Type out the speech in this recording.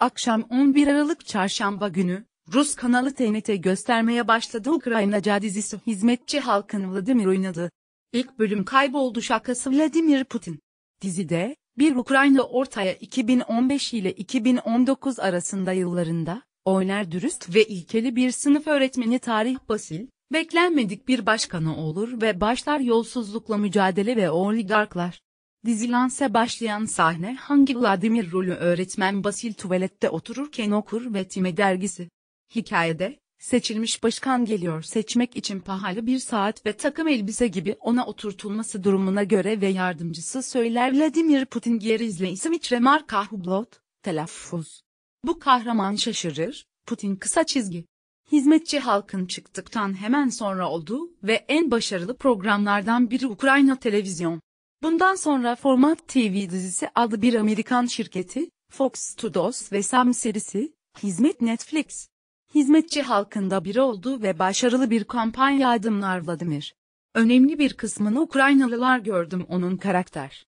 Akşam 11 Aralık Çarşamba günü, Rus kanalı TNT göstermeye başladı Ukraynaca dizisi Hizmetçi Halkın Vladimir oynadı. İlk bölüm kayboldu şakası Vladimir Putin. Dizide, bir Ukrayna ortaya 2015 ile 2019 arasında yıllarında, oynar dürüst ve ilkeli bir sınıf öğretmeni Tarih Basil, beklenmedik bir başkanı olur ve başlar yolsuzlukla mücadele ve oligarklar. Dizilanse başlayan sahne hangi Vladimir rolü öğretmen Basil tuvalette otururken okur ve Time dergisi. Hikayede, seçilmiş başkan geliyor seçmek için pahalı bir saat ve takım elbise gibi ona oturtulması durumuna göre ve yardımcısı söyler Vladimir Putin gerizle içre marka Hublot, telaffuz. Bu kahraman şaşırır, Putin kısa çizgi. Hizmetçi halkın çıktıktan hemen sonra oldu ve en başarılı programlardan biri Ukrayna televizyon. Bundan sonra Format TV dizisi adlı bir Amerikan şirketi, Fox Studios ve Sam serisi, Hizmet Netflix. Hizmetçi halkında biri oldu ve başarılı bir kampanya adımlar Vladimir. Önemli bir kısmını Ukraynalılar gördüm onun karakter.